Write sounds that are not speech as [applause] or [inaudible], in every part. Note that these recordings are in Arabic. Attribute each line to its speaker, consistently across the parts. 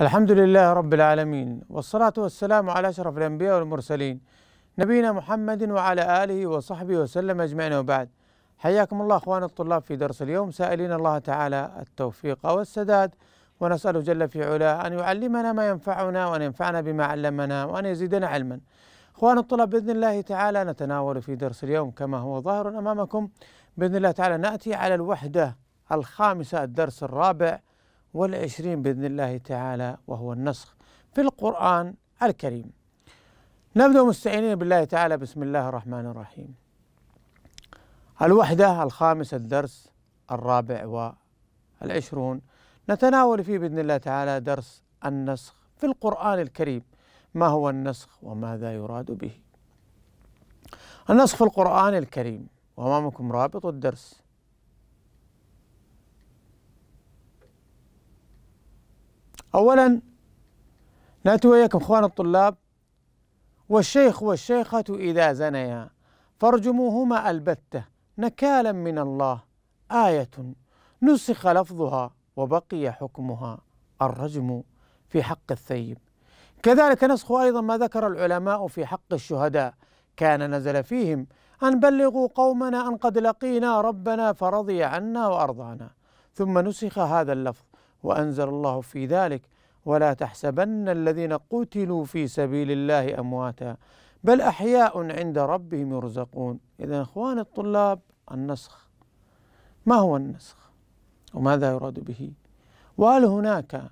Speaker 1: الحمد لله رب العالمين والصلاة والسلام على أشرف الأنبياء والمرسلين نبينا محمد وعلى آله وصحبه وسلم أجمعين وبعد حياكم الله أخوان الطلاب في درس اليوم سائلين الله تعالى التوفيق والسداد ونسأله جل في علاه أن يعلمنا ما ينفعنا وأن ينفعنا بما علمنا وأن يزيدنا علما أخوان الطلاب بإذن الله تعالى نتناول في درس اليوم كما هو ظاهر أمامكم بإذن الله تعالى نأتي على الوحدة الخامسة الدرس الرابع والعشرين بإذن الله تعالى وهو النسخ في القرآن الكريم نبدأ مستعينين بالله تعالى بسم الله الرحمن الرحيم الوحدة الخامسة الدرس الرابع والعشرون نتناول فيه بإذن الله تعالى درس النسخ في القرآن الكريم ما هو النسخ وماذا يراد به النسخ في القرآن الكريم وأمامكم رابط الدرس أولا نأتي وإياكم إخوان الطلاب والشيخ والشيخة إذا زنيا فارجموهما البتة نكالا من الله آية نسخ لفظها وبقي حكمها الرجم في حق الثيب كذلك نسخ أيضا ما ذكر العلماء في حق الشهداء كان نزل فيهم أن بلغوا قومنا أن قد لقينا ربنا فرضي عنا وأرضانا ثم نسخ هذا اللفظ وأنزل الله في ذلك ولا تحسبن الذين قتلوا في سبيل الله أمواتا بل أحياء عند ربهم يرزقون إذا إخوان الطلاب النسخ ما هو النسخ وماذا يراد به وهل هناك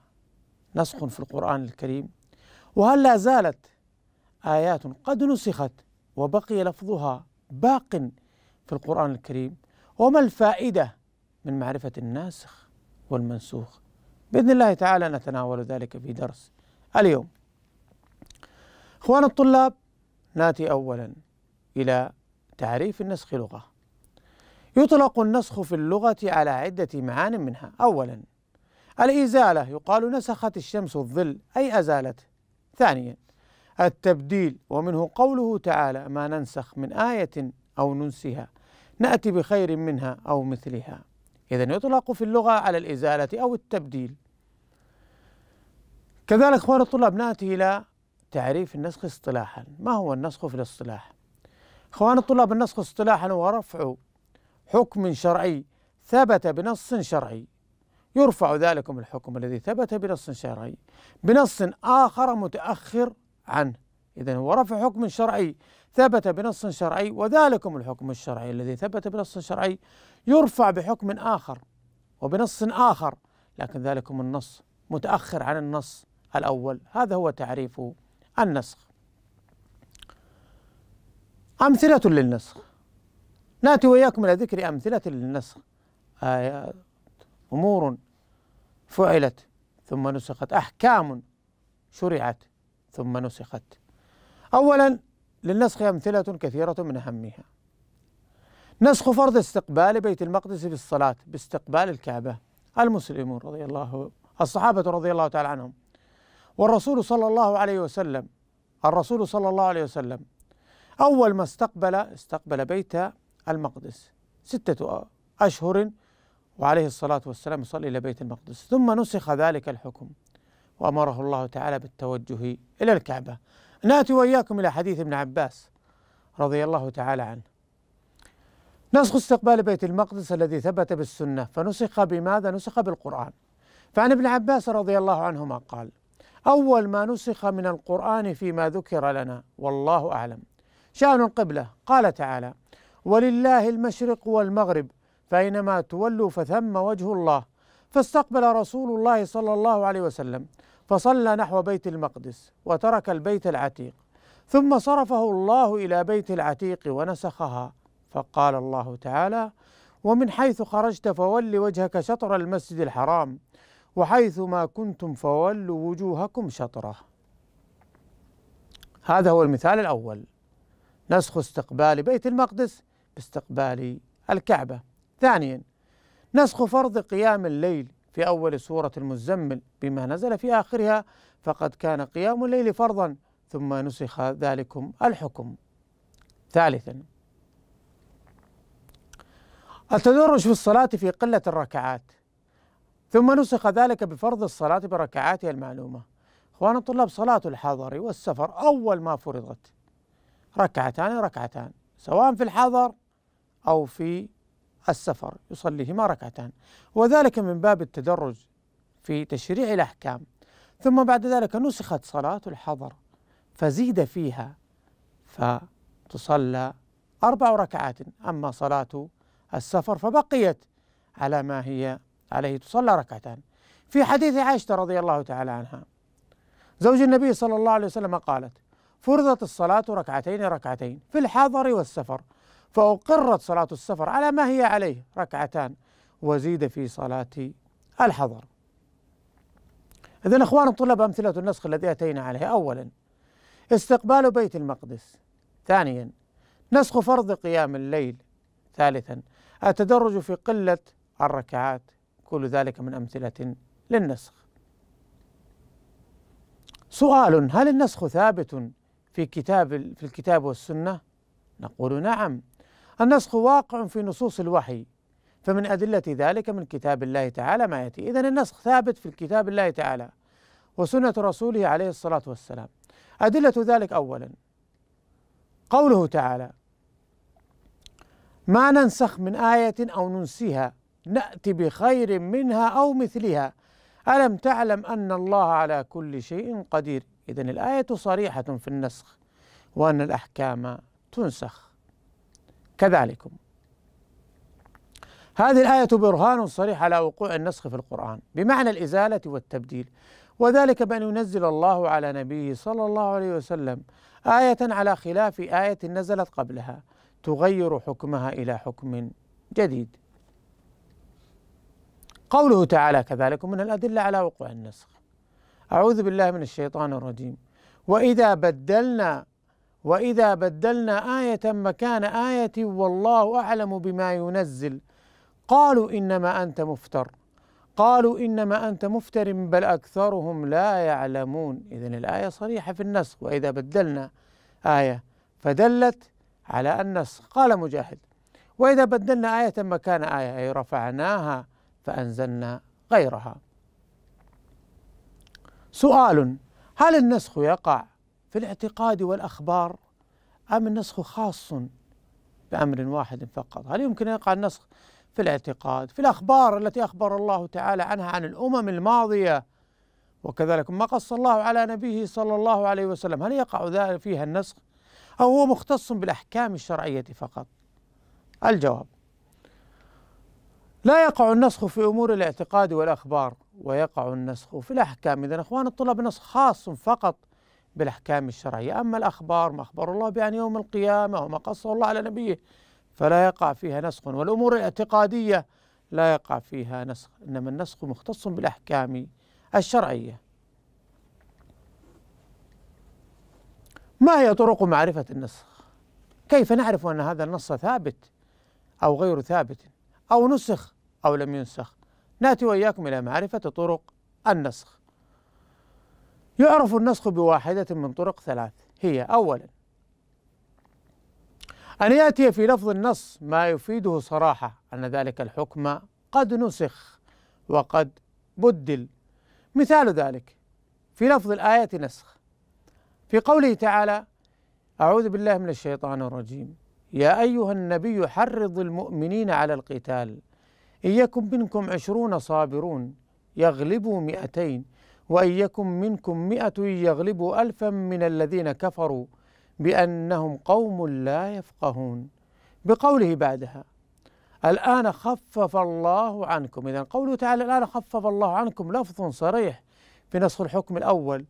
Speaker 1: نسخ في القرآن الكريم وهل لا زالت آيات قد نسخت وبقي لفظها باق في القرآن الكريم وما الفائدة من معرفة الناسخ والمنسوخ باذن الله تعالى نتناول ذلك في درس اليوم. اخوان الطلاب ناتي اولا الى تعريف النسخ لغه. يطلق النسخ في اللغه على عده معان منها، اولا الازاله يقال نسخت الشمس الظل اي ازالته. ثانيا التبديل ومنه قوله تعالى ما ننسخ من ايه او ننسها ناتي بخير منها او مثلها. إذا يطلق في اللغة على الإزالة أو التبديل كذلك اخوان الطلاب ناتي الى تعريف النسخ اصطلاحا، ما هو النسخ في الاصطلاح؟ اخوان الطلاب النسخ اصطلاحا هو رفع حكم شرعي ثبت بنص شرعي يرفع ذلكم الحكم الذي ثبت بنص شرعي بنص آخر متأخر عنه إذا هو رفع حكم شرعي ثبت بنص شرعي وذلكم الحكم الشرعي الذي ثبت بنص شرعي يرفع بحكم آخر وبنص آخر لكن ذلكم النص متأخر عن النص الأول هذا هو تعريف النسخ أمثلة للنسخ نأتي وإياكم إلى ذكر أمثلة للنسخ آه، أمور فعلت ثم نسخت أحكام شرعت ثم نسخت أولا للنسخ أمثلة كثيرة من أهمها نسخ فرض استقبال بيت المقدس في الصلاة باستقبال الكعبة المسلمون رضي الله الصحابة رضي الله تعالى عنهم والرسول صلى الله عليه وسلم الرسول صلى الله عليه وسلم أول ما استقبل استقبل بيت المقدس ستة أشهر وعليه الصلاة والسلام يصلي إلى بيت المقدس ثم نسخ ذلك الحكم وأمره الله تعالى بالتوجه إلى الكعبة نأتي وإياكم إلى حديث ابن عباس رضي الله تعالى عنه نسخ استقبال بيت المقدس الذي ثبت بالسنة فنسخ بماذا؟ نسخ بالقرآن فعن ابن عباس رضي الله عنهما قال أول ما نسخ من القرآن فيما ذكر لنا والله أعلم شأن القبلة قال تعالى ولله المشرق والمغرب فأينما تولوا فثم وجه الله فاستقبل رسول الله صلى الله عليه وسلم فصلى نحو بيت المقدس وترك البيت العتيق ثم صرفه الله إلى بيت العتيق ونسخها فقال الله تعالى ومن حيث خرجت فول وجهك شطر المسجد الحرام وحيث ما كنتم فولوا وجوهكم شطره هذا هو المثال الاول نسخ استقبال بيت المقدس باستقبال الكعبه ثانيا نسخ فرض قيام الليل في اول سوره المزمل بما نزل في اخرها فقد كان قيام الليل فرضا ثم نسخ ذلكم الحكم ثالثا التدرج في الصلاه في قله الركعات ثم نسخ ذلك بفرض الصلاة بركعاتها المعلومة أخوانا الطلاب صلاة الحضر والسفر أول ما فرضت ركعتان ركعتان سواء في الحضر أو في السفر يصليهما ركعتان وذلك من باب التدرج في تشريع الأحكام ثم بعد ذلك نسخت صلاة الحضر فزيد فيها فتصلى أربع ركعات أما صلاة السفر فبقيت على ما هي عليه تصلى ركعتان في حديث عائشة رضي الله تعالى عنها زوج النبي صلى الله عليه وسلم قالت فرضت الصلاة ركعتين ركعتين في الحضر والسفر فأقرت صلاة السفر على ما هي عليه ركعتان وزيد في صلاة الحضر إذن أخوان الطلاب أمثلة النسخ الذي أتينا عليه أولا استقبال بيت المقدس ثانيا نسخ فرض قيام الليل ثالثا التدرج في قلة الركعات كل ذلك من أمثلة للنسخ سؤال هل النسخ ثابت في كتاب في الكتاب والسنة؟ نقول نعم النسخ واقع في نصوص الوحي فمن أدلة ذلك من كتاب الله تعالى ما يأتي إذا النسخ ثابت في الكتاب الله تعالى وسنة رسوله عليه الصلاة والسلام أدلة ذلك أولا قوله تعالى ما ننسخ من آية أو ننسيها نأتي بخير منها أو مثلها ألم تعلم أن الله على كل شيء قدير إذا الآية صريحة في النسخ وأن الأحكام تنسخ كذلكم هذه الآية برهان صريح على وقوع النسخ في القرآن بمعنى الإزالة والتبديل وذلك بأن ينزل الله على نبيه صلى الله عليه وسلم آية على خلاف آية نزلت قبلها تغير حكمها إلى حكم جديد قوله تعالى كذلك من الأدلة على وقوع النسخ أعوذ بالله من الشيطان الرجيم وإذا بدلنا وإذا بدلنا آية مكان آية والله أعلم بما ينزل قالوا إنما أنت مفتر قالوا إنما أنت مفتر بل أكثرهم لا يعلمون إذا الآية صريحة في النسخ وإذا بدلنا آية فدلت على النسخ قال مجاهد وإذا بدلنا آية مكان آية أي رفعناها فأنزلنا غيرها سؤال هل النسخ يقع في الاعتقاد والأخبار أم النسخ خاص بأمر واحد فقط هل يمكن أن يقع النسخ في الاعتقاد في الأخبار التي أخبر الله تعالى عنها عن الأمم الماضية وكذلك ما قص الله على نبيه صلى الله عليه وسلم هل يقع ذلك فيها النسخ أو هو مختص بالأحكام الشرعية فقط الجواب لا يقع النسخ في أمور الاعتقاد والأخبار ويقع النسخ في الأحكام إذا إخوان الطلاب نسخ خاص فقط بالأحكام الشرعية أما الأخبار ما أخبر الله بأن يوم القيامة وما قصه الله على نبيه فلا يقع فيها نسخ والأمور الاعتقادية لا يقع فيها نسخ إنما النسخ مختص بالأحكام الشرعية ما هي طرق معرفة النسخ؟ كيف نعرف أن هذا النص ثابت أو غير ثابت؟ أو نسخ أو لم ينسخ نأتي وإياكم إلى معرفة طرق النسخ يعرف النسخ بواحدة من طرق ثلاث هي أولا أن يأتي في لفظ النص ما يفيده صراحة أن ذلك الحكم قد نسخ وقد بدل مثال ذلك في لفظ الآية نسخ في قوله تعالى أعوذ بالله من الشيطان الرجيم يا أيها النبي حرض المؤمنين على القتال إن يكن منكم عشرون صابرون يغلبوا مئتين وإن يكن منكم مئة يغلبوا ألفا من الذين كفروا بأنهم قوم لا يفقهون بقوله بعدها الآن خفف الله عنكم إذا قوله تعالى الآن خفف الله عنكم لفظ صريح في نص الحكم الأول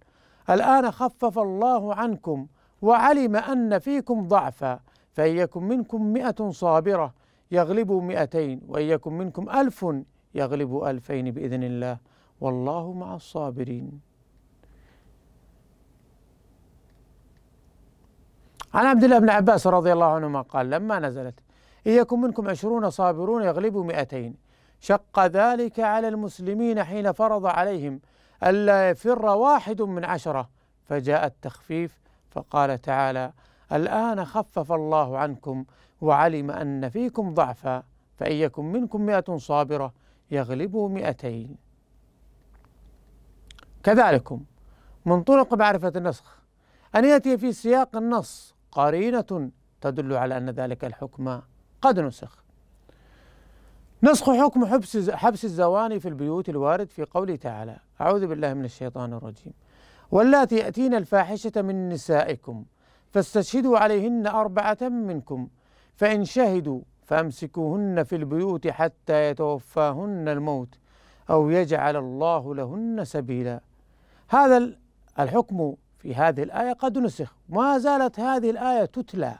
Speaker 1: الآن خفف الله عنكم وعلم أن فيكم ضعفا فإن يكن منكم مئة صابرة يغلبوا مئتين وإن يكن منكم ألف يغلبوا ألفين بإذن الله والله مع الصابرين عن عبد الله بن عباس رضي الله عنهما قال لما نزلت إن يكن منكم عشرون صابرون يغلبوا مئتين شق ذلك على المسلمين حين فرض عليهم ألا يفر واحد من عشرة فجاء التخفيف فقال تعالى الآن خفف الله عنكم وعلم أن فيكم ضعفا فإن يكن منكم مئة صابرة يغلبوا مئتين كذلكم من طرق معرفة النسخ أن يأتي في سياق النص قرينة تدل على أن ذلك الحكم قد نسخ نسخ حكم حبس حبس الزواني في البيوت الوارد في قوله تعالى أعوذ بالله من الشيطان الرجيم واللاتي يأتين الفاحشة من نسائكم فاستشهدوا عليهن أربعة منكم فإن شهدوا فأمسكوهن في البيوت حتى يتوفاهن الموت أو يجعل الله لهن سبيلا هذا الحكم في هذه الآية قد نسخ ما زالت هذه الآية تتلى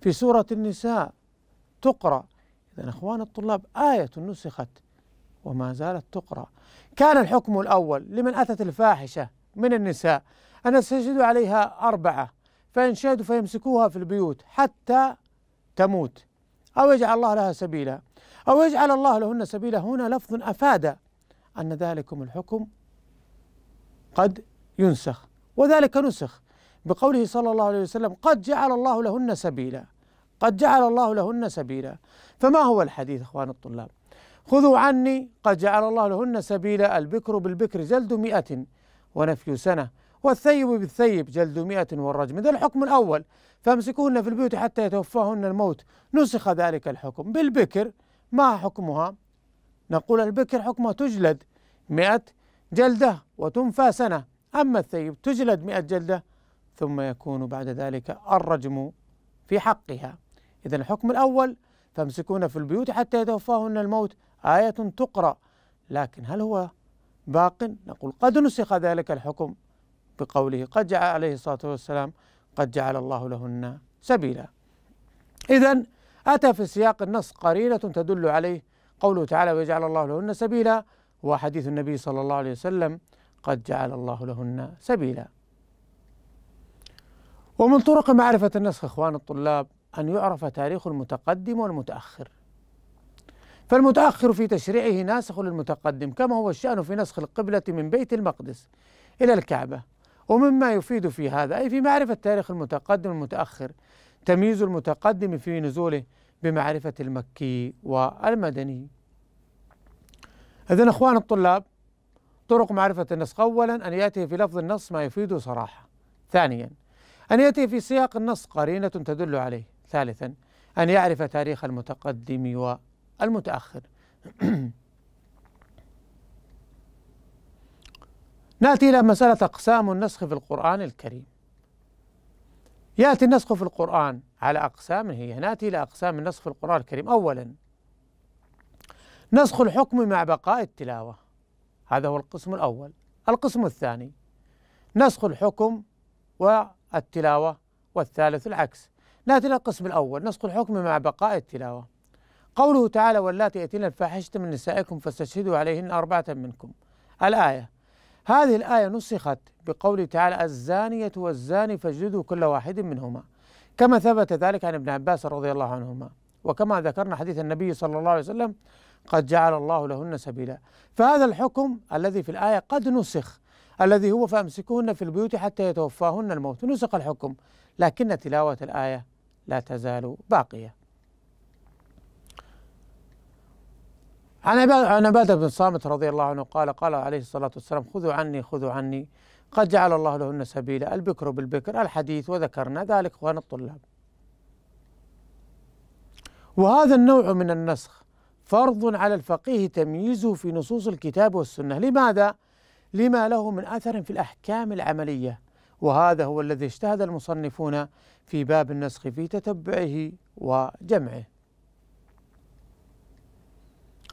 Speaker 1: في سورة النساء تقرأ إذا أخوان الطلاب آية نسخت وما زالت تقرأ كان الحكم الأول لمن أتت الفاحشة من النساء أن يستشهد عليها أربعة فإن شهدوا فيمسكوها في البيوت حتى تموت أو يجعل الله لها سبيلا أو يجعل الله لهن سبيلا هنا لفظ أفاد أن ذلكم الحكم قد ينسخ وذلك نسخ بقوله صلى الله عليه وسلم قد جعل الله لهن سبيلا قد جعل الله لهن سبيلا فما هو الحديث اخوان الطلاب خذوا عني قد جعل الله لهن سبيلا البكر بالبكر جلد مئة ونفي سنة والثيب بالثيب جلد مئة والرجم ده الحكم الأول فامسكوهن في البيوت حتى يتوفاهن الموت نسخ ذلك الحكم بالبكر ما حكمها نقول البكر حكمها تجلد مئة جلدة وتنفى سنة أما الثيب تجلد مئة جلدة ثم يكون بعد ذلك الرجم في حقها إذا الحكم الأول فامسكون في البيوت حتى يتوفاهن الموت آية تقرأ لكن هل هو باق نقول قد نسخ ذلك الحكم بقوله قد جعل عليه الصلاة والسلام قد جعل الله لهن سبيلا إذا أتى في سياق النص قرينة تدل عليه قوله تعالى ويجعل الله لهن سبيلا وحديث النبي صلى الله عليه وسلم قد جعل الله لهن سبيلا ومن طرق معرفة النسخ إخوان الطلاب أن يعرف تاريخ المتقدم والمتأخر فالمتأخر في تشريعه ناسخ للمتقدم كما هو الشأن في نسخ القبلة من بيت المقدس إلى الكعبة ومما يفيد في هذا أي في معرفة تاريخ المتقدم المتأخر تمييز المتقدم في نزوله بمعرفة المكي والمدني إذن أخوان الطلاب طرق معرفة النسخ أولا أن يأتي في لفظ النص ما يفيده صراحة ثانيا أن يأتي في سياق النص قرينة تدل عليه ثالثا أن يعرف تاريخ المتقدم والمتأخر [clears throat] ناتي الى مساله اقسام النسخ في القران الكريم. ياتي النسخ في القران على اقسام هي ناتي الى اقسام النسخ في القران الكريم اولا نسخ الحكم مع بقاء التلاوه هذا هو القسم الاول. القسم الثاني نسخ الحكم والتلاوه والثالث العكس. ناتي الى القسم الاول نسخ الحكم مع بقاء التلاوه. قوله تعالى واللاتي ياتين الفاحشه من نسائكم فاستشهدوا عليهن اربعه منكم. الايه هذه الآية نسخت بقوله تعالى الزانية والزاني فاجلدوا كل واحد منهما كما ثبت ذلك عن ابن عباس رضي الله عنهما وكما ذكرنا حديث النبي صلى الله عليه وسلم قد جعل الله لهن سبيلا فهذا الحكم الذي في الآية قد نسخ الذي هو فأمسكوهن في البيوت حتى يتوفاهن الموت نسخ الحكم لكن تلاوة الآية لا تزال باقية عن عن عباده بن صامت رضي الله عنه قال قال عليه الصلاه والسلام خذوا عني خذوا عني قد جعل الله لهن سبيلا البكر بالبكر الحديث وذكرنا ذلك اخوان الطلاب. وهذا النوع من النسخ فرض على الفقيه تمييزه في نصوص الكتاب والسنه، لماذا؟ لما له من اثر في الاحكام العمليه وهذا هو الذي اجتهد المصنفون في باب النسخ في تتبعه وجمعه.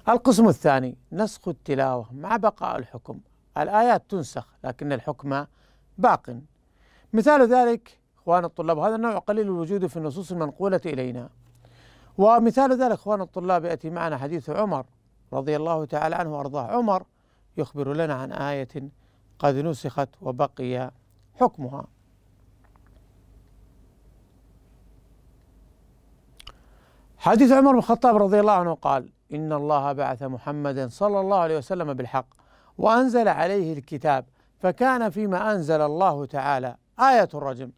Speaker 1: القسم الثاني نسخ التلاوة مع بقاء الحكم الآيات تنسخ لكن الحكم باق مثال ذلك إخوان الطلاب هذا النوع قليل الوجود في النصوص المنقولة إلينا ومثال ذلك إخوان الطلاب يأتي معنا حديث عمر رضي الله تعالى عنه وأرضاه عمر يخبر لنا عن آية قد نسخت وبقي حكمها حديث عمر بن الخطاب رضي الله عنه قال إن الله بعث محمدا صلى الله عليه وسلم بالحق وأنزل عليه الكتاب فكان فيما أنزل الله تعالى آية الرجم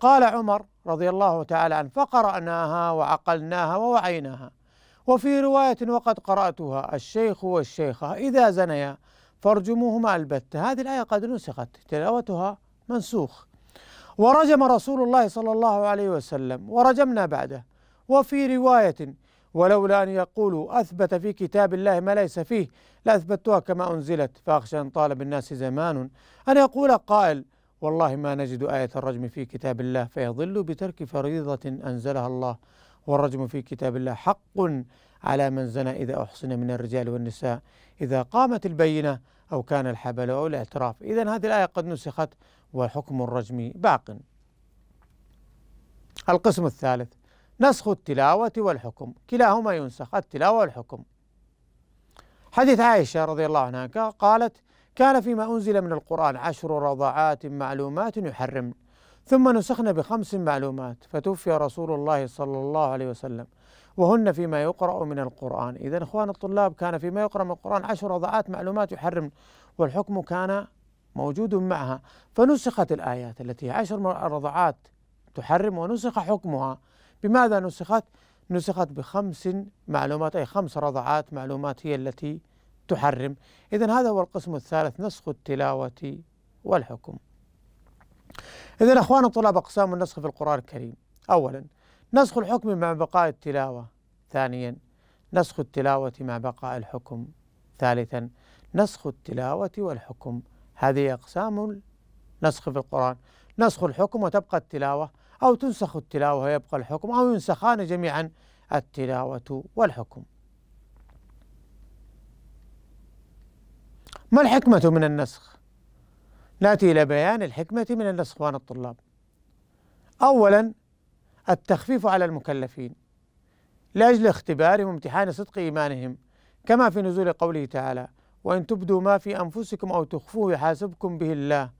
Speaker 1: قال عمر رضي الله تعالى عنه فقرأناها وعقلناها ووعيناها وفي رواية وقد قرأتها الشيخ والشيخة إذا زنيا فارجموهما البتة هذه الآية قد نسخت تلاوتها منسوخ ورجم رسول الله صلى الله عليه وسلم ورجمنا بعده وفي رواية ولولا أن يقولوا أثبت في كتاب الله ما ليس فيه لأثبتوها كما أنزلت فأخشى أن طال بالناس زمان أن يقول قائل والله ما نجد آية الرجم في كتاب الله فيضل بترك فريضة أنزلها الله والرجم في كتاب الله حق على من زنى إذا أحصن من الرجال والنساء إذا قامت البينة أو كان الحبل أو الاعتراف إذا هذه الآية قد نسخت وحكم الرجم باق القسم الثالث نسخ التلاوة والحكم كلاهما ينسخ التلاوة والحكم حديث عائشة رضي الله عنها قالت كان فيما أنزل من القرآن عشر رضعات معلومات يحرم ثم نسخن بخمس معلومات فتوفي رسول الله صلى الله عليه وسلم وهن فيما يقرأ من القرآن إذا إخوان الطلاب كان فيما يقرأ من القرآن عشر رضعات معلومات يحرم والحكم كان موجود معها فنسخت الآيات التي عشر رضعات تحرم ونسخ حكمها بماذا نسخت؟ نسخت بخمس معلومات أي خمس رضعات معلومات هي التي تحرم إذا هذا هو القسم الثالث نسخ التلاوة والحكم إذا أخوان الطلاب أقسام النسخ في القرآن الكريم أولا نسخ الحكم مع بقاء التلاوة ثانيا نسخ التلاوة مع بقاء الحكم ثالثا نسخ التلاوة والحكم هذه أقسام النسخ في القرآن نسخ الحكم وتبقى التلاوة أو تنسخ التلاوة ويبقى الحكم أو ينسخان جميعا التلاوة والحكم ما الحكمة من النسخ؟ نأتي إلى بيان الحكمة من النسخ إخوان الطلاب أولا التخفيف على المكلفين لأجل اختبارهم وامتحان صدق إيمانهم كما في نزول قوله تعالى وإن تبدوا ما في أنفسكم أو تخفوه يحاسبكم به الله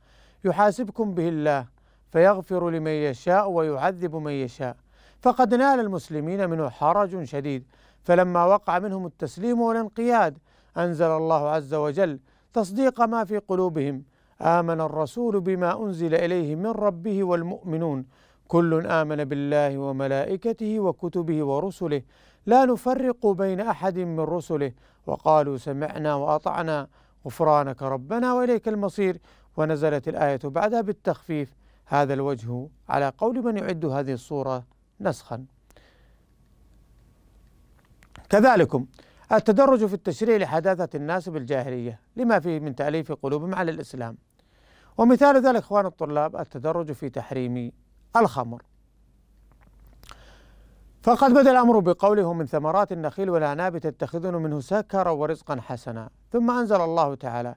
Speaker 1: يحاسبكم به الله فيغفر لمن يشاء ويعذب من يشاء فقد نال المسلمين منه حرج شديد فلما وقع منهم التسليم والانقياد انزل الله عز وجل تصديق ما في قلوبهم امن الرسول بما انزل اليه من ربه والمؤمنون كل امن بالله وملائكته وكتبه ورسله لا نفرق بين احد من رسله وقالوا سمعنا واطعنا غفرانك ربنا واليك المصير ونزلت الايه بعدها بالتخفيف هذا الوجه على قول من يعد هذه الصورة نسخا كذلكم التدرج في التشريع لحداثة الناس بالجاهلية لما فيه من تأليف قلوبهم على الإسلام ومثال ذلك إخوان الطلاب التدرج في تحريم الخمر فقد بدا الأمر بقوله من ثمرات النخيل والأعناب تتخذون منه سكرا ورزقا حسنا ثم أنزل الله تعالى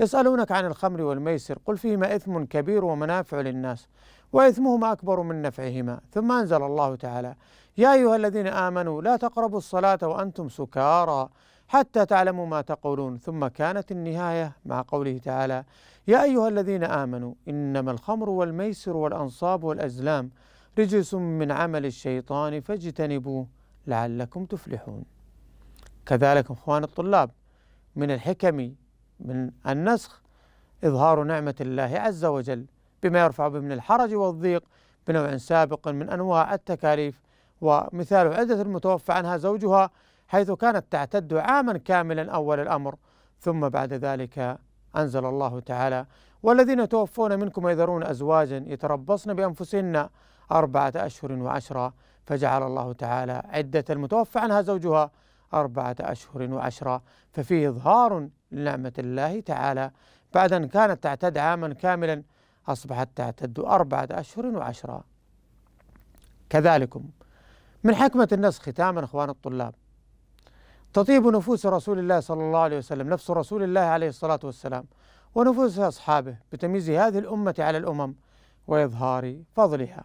Speaker 1: يسألونك عن الخمر والميسر قل فيهما إثم كبير ومنافع للناس وإثمهما أكبر من نفعهما ثم أنزل الله تعالى يا أيها الذين آمنوا لا تقربوا الصلاة وأنتم سكارى حتى تعلموا ما تقولون ثم كانت النهاية مع قوله تعالى يا أيها الذين آمنوا إنما الخمر والميسر والأنصاب والأزلام رجس من عمل الشيطان فاجتنبوه لعلكم تفلحون كذلك إخوان الطلاب من الحكم من النسخ إظهار نعمة الله عز وجل بما يرفع به من الحرج والضيق بنوع سابق من أنواع التكاليف ومثال عدة المتوفى عنها زوجها حيث كانت تعتد عاما كاملا أول الأمر ثم بعد ذلك أنزل الله تعالى والذين توفون منكم يذرون أزواجا يتربصن بأنفسهن أربعة أشهر وعشرة فجعل الله تعالى عدة المتوفى عنها زوجها أربعة أشهر وعشرة ففيه إظهار نعمة الله تعالى بعد أن كانت تعتد عاما كاملا أصبحت تعتد أربعة أشهر وعشرة كذلكم من حكمة الناس ختاما إخوان الطلاب تطيب نفوس رسول الله صلى الله عليه وسلم نفس رسول الله عليه الصلاة والسلام ونفوس أصحابه بتمييز هذه الأمة على الأمم وإظهار فضلها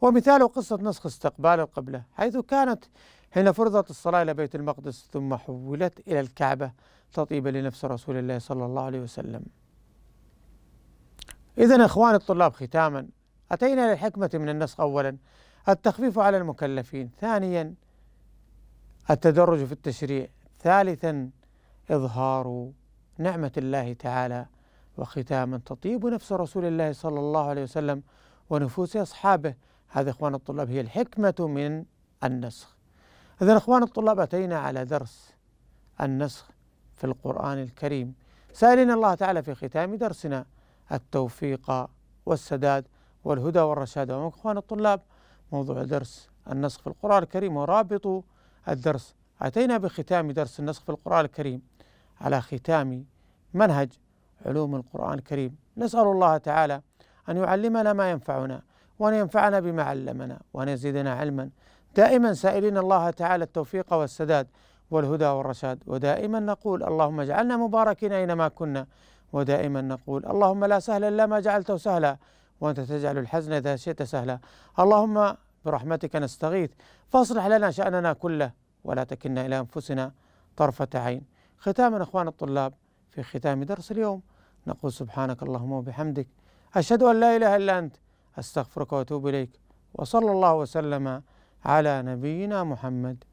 Speaker 1: ومثال قصة نسخ استقبال القبلة حيث كانت حين فرضت الصلاة إلى بيت المقدس ثم حولت إلى الكعبة تطيبا لنفس رسول الله صلى الله عليه وسلم إذا إخواني الطلاب ختاما أتينا للحكمة من النسخ أولا التخفيف على المكلفين ثانيا التدرج في التشريع ثالثا إظهار نعمة الله تعالى وختاما تطيب نفس رسول الله صلى الله عليه وسلم ونفوس أصحابه هذا إخوان الطلاب هي الحكمة من النسخ إذا إخوان الطلاب أتينا على درس النسخ في القرآن الكريم سائلين الله تعالى في ختام درسنا التوفيق والسداد والهدى والرشاد أخوان الطلاب موضوع درس النسخ في القرآن الكريم ورابط الدرس أتينا بختام درس النسخ في القرآن الكريم على ختام منهج علوم القرآن الكريم نسأل الله تعالى أن يعلمنا ما ينفعنا وأن ينفعنا بما علمنا وأن يزيدنا علما دائما سائلين الله تعالى التوفيق والسداد والهدى والرشاد ودائما نقول اللهم اجعلنا مباركين اينما كنا ودائما نقول اللهم لا سهل الا ما جعلته سهلا وانت تجعل الحزن اذا شئت سهلا اللهم برحمتك نستغيث فاصلح لنا شاننا كله ولا تكلنا الى انفسنا طرفه عين ختاما اخوان الطلاب في ختام درس اليوم نقول سبحانك اللهم وبحمدك اشهد ان لا اله الا انت استغفرك واتوب اليك وصلى الله وسلم على نبينا محمد